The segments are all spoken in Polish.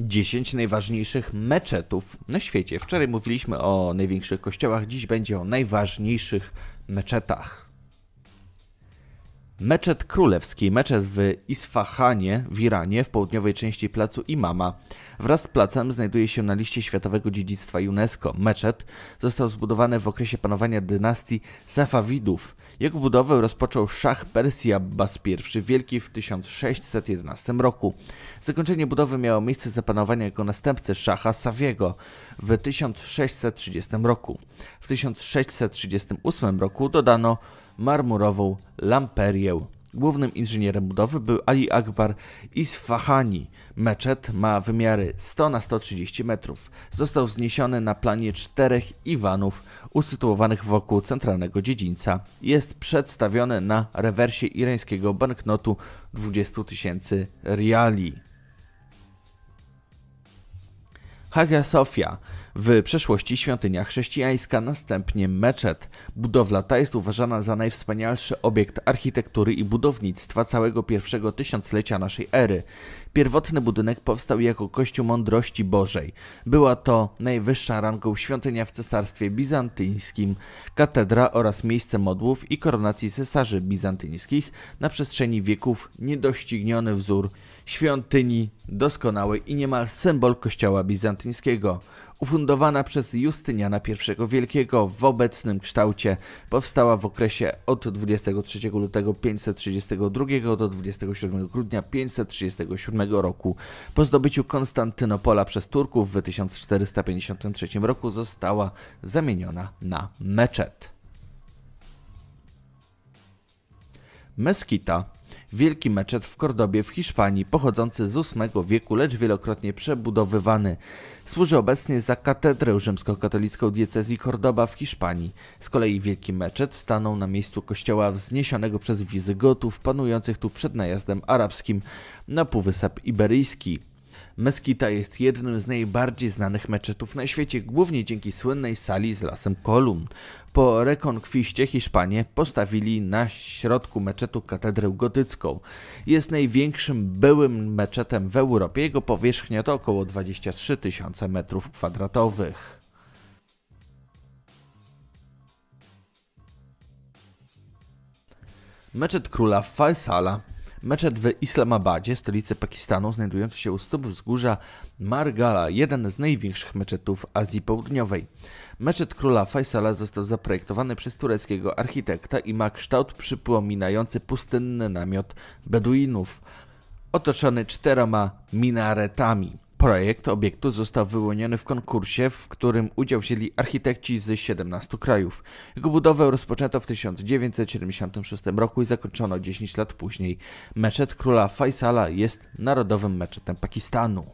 10 najważniejszych meczetów na świecie. Wczoraj mówiliśmy o największych kościołach, dziś będzie o najważniejszych meczetach. Meczet Królewski, meczet w Isfahanie w Iranie, w południowej części placu Imama. Wraz z placem znajduje się na liście światowego dziedzictwa UNESCO. Meczet został zbudowany w okresie panowania dynastii Safawidów. Jego budowę rozpoczął szach Persji Abbas I Wielki w 1611 roku. Zakończenie budowy miało miejsce za panowania jego następcy szacha Safiego w 1630 roku. W 1638 roku dodano marmurową lamperię. Głównym inżynierem budowy był Ali Akbar Isfahani. Meczet ma wymiary 100 na 130 metrów. Został wzniesiony na planie czterech Iwanów usytuowanych wokół centralnego dziedzińca. Jest przedstawiony na rewersie irańskiego banknotu 20 tysięcy riali. Hagia Sofia w przeszłości świątynia chrześcijańska, następnie meczet. Budowla ta jest uważana za najwspanialszy obiekt architektury i budownictwa całego pierwszego tysiąclecia naszej ery. Pierwotny budynek powstał jako Kościół Mądrości Bożej. Była to najwyższa rangą świątynia w Cesarstwie Bizantyńskim, katedra oraz miejsce modłów i koronacji cesarzy bizantyńskich na przestrzeni wieków niedościgniony wzór świątyni doskonałej i niemal symbol kościoła bizantyńskiego ufundowana przez Justyniana I Wielkiego w obecnym kształcie, powstała w okresie od 23 lutego 532 do 27 grudnia 537 roku. Po zdobyciu Konstantynopola przez Turków w 1453 roku została zamieniona na meczet. Meskita wielki meczet w Kordobie w Hiszpanii, pochodzący z VIII wieku, lecz wielokrotnie przebudowywany. Służy obecnie za katedrę rzymskokatolicką diecezji Kordoba w Hiszpanii. Z kolei wielki meczet stanął na miejscu kościoła wzniesionego przez Wizygotów panujących tu przed najazdem arabskim na Półwysep Iberyjski. Meskita jest jednym z najbardziej znanych meczetów na świecie, głównie dzięki słynnej sali z lasem kolumn. Po rekonkwiście Hiszpanie postawili na środku meczetu katedrę gotycką. Jest największym byłym meczetem w Europie, jego powierzchnia to około 23 tysiące metrów kwadratowych. Meczet króla Faisala Meczet w Islamabadzie, stolicy Pakistanu, znajdujący się u stóp wzgórza Margala, jeden z największych meczetów Azji Południowej. Meczet króla Faisala został zaprojektowany przez tureckiego architekta i ma kształt przypominający pustynny namiot Beduinów, otoczony czteroma minaretami. Projekt obiektu został wyłoniony w konkursie, w którym udział wzięli architekci z 17 krajów. Jego budowę rozpoczęto w 1976 roku i zakończono 10 lat później. Meczet króla Faisala jest narodowym meczetem Pakistanu.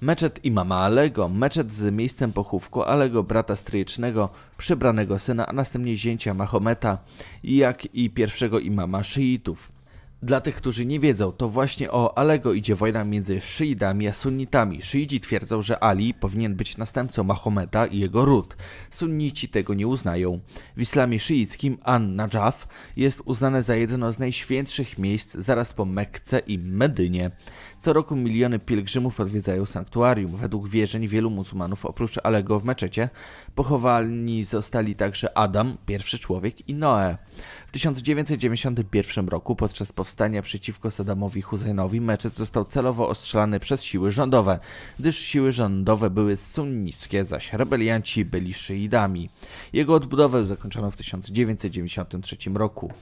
Meczet imama Alego, meczet z miejscem pochówku Alego brata stryjecznego, przybranego syna, a następnie zięcia Mahometa, jak i pierwszego imama szyitów. Dla tych, którzy nie wiedzą, to właśnie o Alego idzie wojna między szyidami a sunnitami. Szyidzi twierdzą, że Ali powinien być następcą Mahometa i jego ród. Sunnici tego nie uznają. W islamie szyickim An-Najaf jest uznane za jedno z najświętszych miejsc zaraz po Mekce i Medynie. Co roku miliony pielgrzymów odwiedzają sanktuarium. Według wierzeń wielu muzułmanów oprócz Alego w meczecie pochowani zostali także Adam, pierwszy człowiek i Noe. W 1991 roku podczas powstania przeciwko Saddamowi Husseinowi meczet został celowo ostrzelany przez siły rządowe, gdyż siły rządowe były sunnickie, zaś rebelianci byli szyidami. Jego odbudowę zakończono w 1993 roku.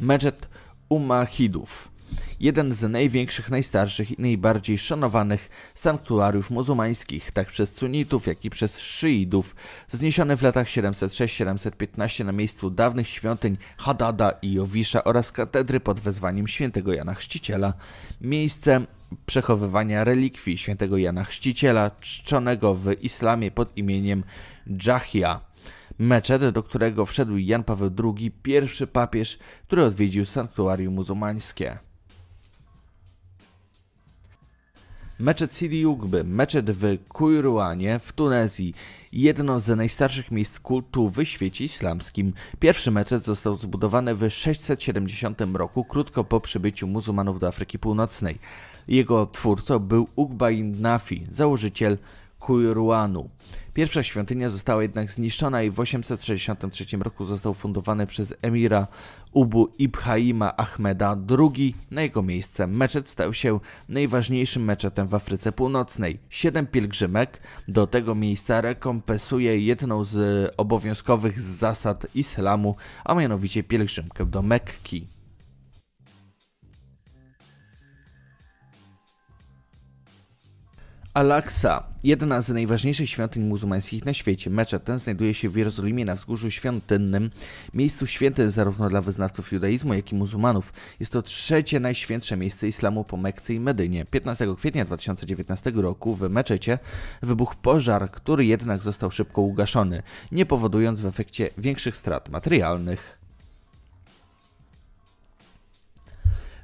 Meczet Umahidów jeden z największych, najstarszych i najbardziej szanowanych sanktuariów muzułmańskich, tak przez sunnitów, jak i przez szyidów, wzniesiony w latach 706-715 na miejscu dawnych świątyń Hadada i Jowisza oraz katedry pod wezwaniem świętego Jana Chrzciciela. Miejsce przechowywania relikwii świętego Jana Chrzciciela, czczonego w islamie pod imieniem Dżahia meczet, do którego wszedł Jan Paweł II, pierwszy papież, który odwiedził sanktuarium muzułmańskie. Meczet Sidi Jugby, meczet w Kujruanie w Tunezji, jedno z najstarszych miejsc kultu w świecie islamskim. Pierwszy meczet został zbudowany w 670 roku, krótko po przybyciu muzułmanów do Afryki Północnej. Jego twórcą był Uqba Nafi, założyciel Kujruanu. Pierwsza świątynia została jednak zniszczona i w 863 roku został fundowany przez emira Ubu Ibhaima Ahmeda II. Na jego miejsce meczet stał się najważniejszym meczetem w Afryce Północnej. Siedem pielgrzymek do tego miejsca rekompensuje jedną z obowiązkowych zasad islamu, a mianowicie pielgrzymkę do Mekki. Al-Aqsa, jedna z najważniejszych świątyń muzułmańskich na świecie. Meczet ten znajduje się w Jerozolimie na wzgórzu świątynnym, miejscu świętym zarówno dla wyznawców judaizmu, jak i muzułmanów. Jest to trzecie najświętsze miejsce islamu po Mekce i Medynie. 15 kwietnia 2019 roku w meczecie wybuchł pożar, który jednak został szybko ugaszony, nie powodując w efekcie większych strat materialnych.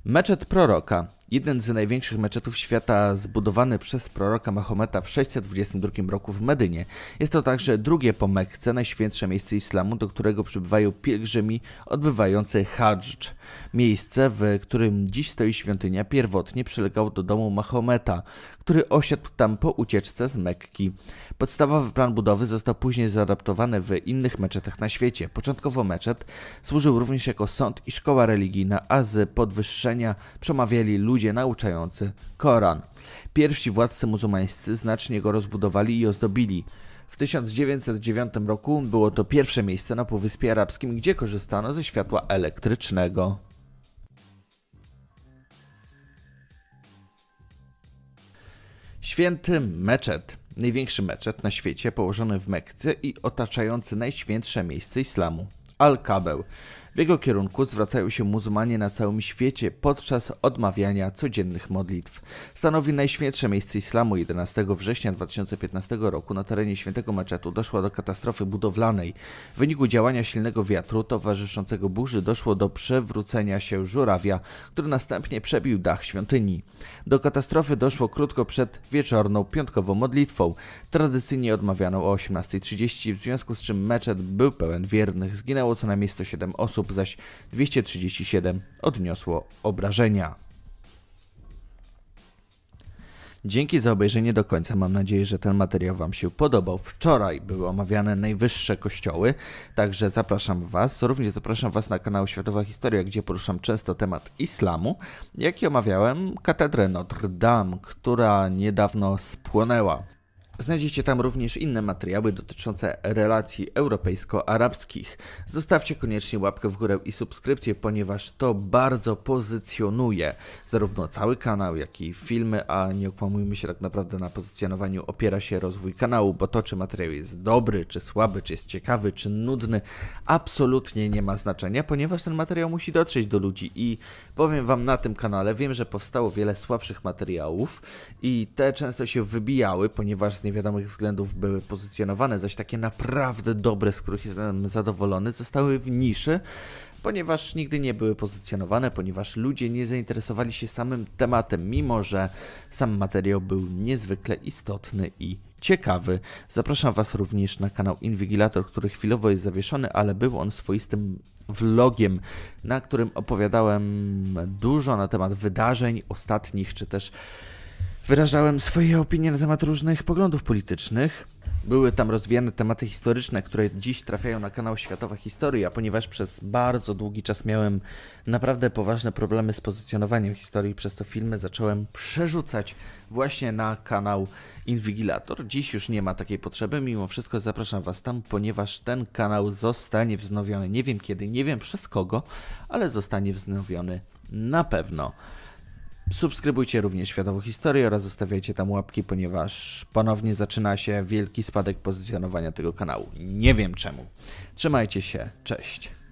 Meczet proroka Jeden z największych meczetów świata zbudowany przez proroka Mahometa w 622 roku w Medynie. Jest to także drugie po Mekce najświętsze miejsce islamu, do którego przybywają pielgrzymi odbywający hajj. Miejsce, w którym dziś stoi świątynia, pierwotnie przylegało do domu Mahometa, który osiadł tam po ucieczce z Mekki. Podstawowy plan budowy został później zaadaptowany w innych meczetach na świecie. Początkowo meczet służył również jako sąd i szkoła religijna, a z podwyższenia przemawiali ludzie ludzie nauczający Koran. Pierwsi władcy muzułmańscy znacznie go rozbudowali i ozdobili. W 1909 roku było to pierwsze miejsce na Półwyspie Arabskim, gdzie korzystano ze światła elektrycznego. Święty Meczet największy meczet na świecie położony w Mekce i otaczający najświętsze miejsce islamu, al kabeł w jego kierunku zwracają się muzułmanie na całym świecie podczas odmawiania codziennych modlitw. Stanowi najświętsze miejsce islamu. 11 września 2015 roku na terenie świętego meczetu doszło do katastrofy budowlanej. W wyniku działania silnego wiatru towarzyszącego burzy doszło do przewrócenia się żurawia, który następnie przebił dach świątyni. Do katastrofy doszło krótko przed wieczorną piątkową modlitwą, tradycyjnie odmawianą o 18.30, w związku z czym meczet był pełen wiernych. Zginęło co najmniej 107 osób osób, zaś 237 odniosło obrażenia. Dzięki za obejrzenie do końca. Mam nadzieję, że ten materiał Wam się podobał. Wczoraj były omawiane najwyższe kościoły, także zapraszam Was. Również zapraszam Was na kanał Światowa Historia, gdzie poruszam często temat islamu, jak i omawiałem katedrę Notre Dame, która niedawno spłonęła. Znajdziecie tam również inne materiały dotyczące relacji europejsko-arabskich. Zostawcie koniecznie łapkę w górę i subskrypcję, ponieważ to bardzo pozycjonuje zarówno cały kanał, jak i filmy, a nie okłamujmy się tak naprawdę na pozycjonowaniu opiera się rozwój kanału, bo to czy materiał jest dobry, czy słaby, czy jest ciekawy, czy nudny, absolutnie nie ma znaczenia, ponieważ ten materiał musi dotrzeć do ludzi i powiem wam na tym kanale, wiem, że powstało wiele słabszych materiałów i te często się wybijały, ponieważ z niewiadomych względów były pozycjonowane, zaś takie naprawdę dobre, z których jestem zadowolony, zostały w niszy, ponieważ nigdy nie były pozycjonowane, ponieważ ludzie nie zainteresowali się samym tematem, mimo że sam materiał był niezwykle istotny i ciekawy. Zapraszam Was również na kanał Inwigilator, który chwilowo jest zawieszony, ale był on swoistym vlogiem, na którym opowiadałem dużo na temat wydarzeń ostatnich, czy też Wyrażałem swoje opinie na temat różnych poglądów politycznych. Były tam rozwijane tematy historyczne, które dziś trafiają na kanał Światowa Historia, ponieważ przez bardzo długi czas miałem naprawdę poważne problemy z pozycjonowaniem historii, przez to filmy zacząłem przerzucać właśnie na kanał Inwigilator. Dziś już nie ma takiej potrzeby, mimo wszystko zapraszam Was tam, ponieważ ten kanał zostanie wznowiony. Nie wiem kiedy, nie wiem przez kogo, ale zostanie wznowiony na pewno. Subskrybujcie również Światową Historię oraz zostawiajcie tam łapki, ponieważ ponownie zaczyna się wielki spadek pozycjonowania tego kanału. Nie wiem czemu. Trzymajcie się, cześć.